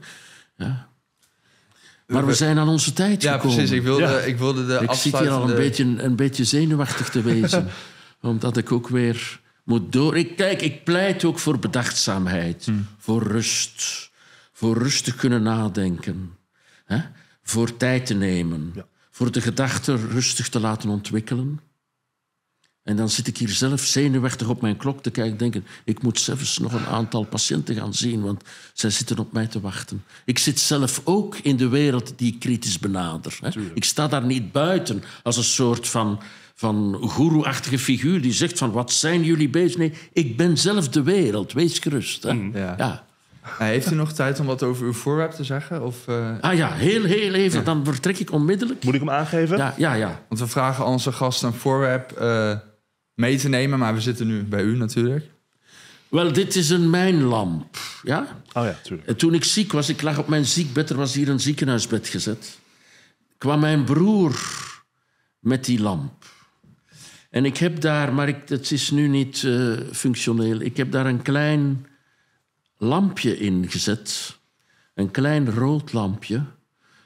Ja. Maar we zijn aan onze tijd ja, gekomen. Precies, ik wilde, ja, Ik wilde de ik zit hier al een beetje, een beetje zenuwachtig te wezen. [LAUGHS] omdat ik ook weer moet door... Ik, kijk, ik pleit ook voor bedachtzaamheid. Hmm. Voor rust. Voor rustig kunnen nadenken. hè? voor tijd te nemen. Voor de gedachten rustig te laten ontwikkelen. En dan zit ik hier zelf zenuwachtig op mijn klok te kijken, denken: ik moet zelfs nog een aantal patiënten gaan zien, want zij zitten op mij te wachten. Ik zit zelf ook in de wereld die ik kritisch benader. Ik sta daar niet buiten als een soort van, van goeroe-achtige figuur die zegt: van wat zijn jullie bezig? Nee, ik ben zelf de wereld, wees gerust. Mm. ja. Eh, heeft u nog tijd om wat over uw voorwerp te zeggen? Of, eh? Ah ja, heel, heel even. Dan vertrek ik onmiddellijk. Moet ik hem aangeven? Ja, ja. ja. Want we vragen onze gasten een voorwerp eh, mee te nemen, maar we zitten nu bij u natuurlijk. Wel, dit is een mijnlamp. Ja? Oh ja, tuurlijk. En toen ik ziek was, ik lag op mijn ziekbed, er was hier een ziekenhuisbed gezet. kwam mijn broer met die lamp. En ik heb daar, maar ik, het is nu niet functioneel, ik heb daar een klein lampje ingezet. Een klein rood lampje,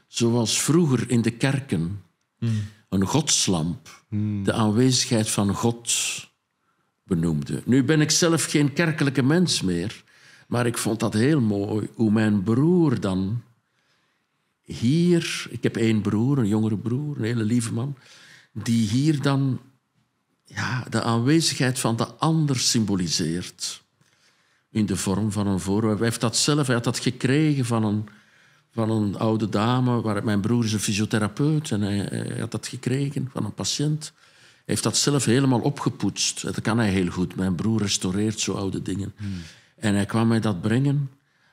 zoals vroeger in de kerken. Een godslamp, hmm. de aanwezigheid van God benoemde. Nu ben ik zelf geen kerkelijke mens meer, maar ik vond dat heel mooi hoe mijn broer dan hier, ik heb één broer, een jongere broer, een hele lieve man, die hier dan ja, de aanwezigheid van de ander symboliseert in de vorm van een voorwerp. Hij heeft dat zelf, hij had dat gekregen van een, van een oude dame. Waar, mijn broer is een fysiotherapeut en hij, had dat gekregen van een patiënt. Hij heeft dat zelf helemaal opgepoetst. Dat kan hij heel goed. Mijn broer restaureert zo oude dingen. En hij kwam mij dat brengen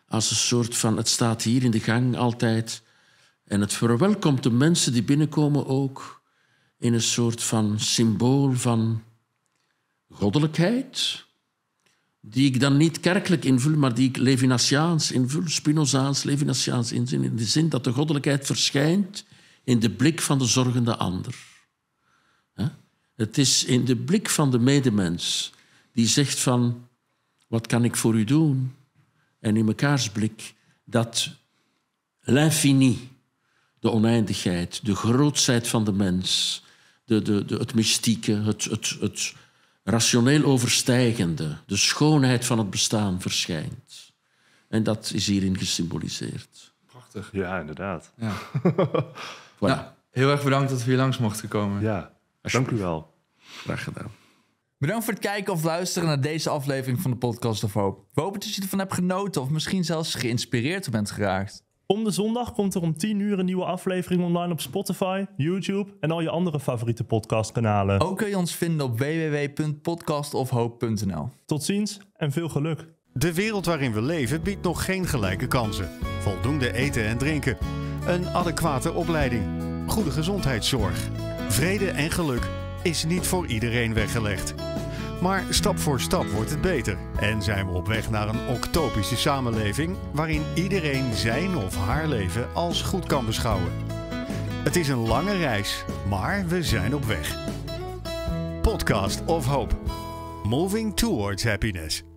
als een soort van... Het staat hier in de gang altijd. En het verwelkomt de mensen die binnenkomen ook... in een soort van symbool van goddelijkheid die ik dan niet kerkelijk invul, maar die ik Levinasiaans invul, Spinozaans, Levinasiaans inzien, in de zin dat de goddelijkheid verschijnt in de blik van de zorgende ander. Het is in de blik van de medemens die zegt van, wat kan ik voor u doen? En in mekaars blik dat l'infini, de oneindigheid, de grootsheid van de mens, de, de, het mystieke, het, het, het rationeel overstijgende, de schoonheid van het bestaan verschijnt. En dat is hierin gesymboliseerd. Prachtig. Ja, inderdaad. Ja. [LAUGHS] voilà. Nou, heel erg bedankt dat we hier langs mochten komen. Ja, dank u wel. Graag gedaan. Bedankt voor het kijken of luisteren naar deze aflevering van de Podcast of Hoop. We hopen dat je ervan hebt genoten of misschien zelfs geïnspireerd bent geraakt. Om de zondag komt er om 10 uur een nieuwe aflevering online op Spotify, YouTube en al je andere favoriete podcastkanalen. Ook kun je ons vinden op www.podcastofhoop.nl. Tot ziens en veel geluk. De wereld waarin we leven biedt nog geen gelijke kansen. Voldoende eten en drinken. Een adequate opleiding. Goede gezondheidszorg. Vrede en geluk is niet voor iedereen weggelegd. Maar stap voor stap wordt het beter. En zijn we op weg naar een octopische samenleving waarin iedereen zijn of haar leven als goed kan beschouwen. Het is een lange reis, maar we zijn op weg. Podcast of Hope. Moving towards happiness.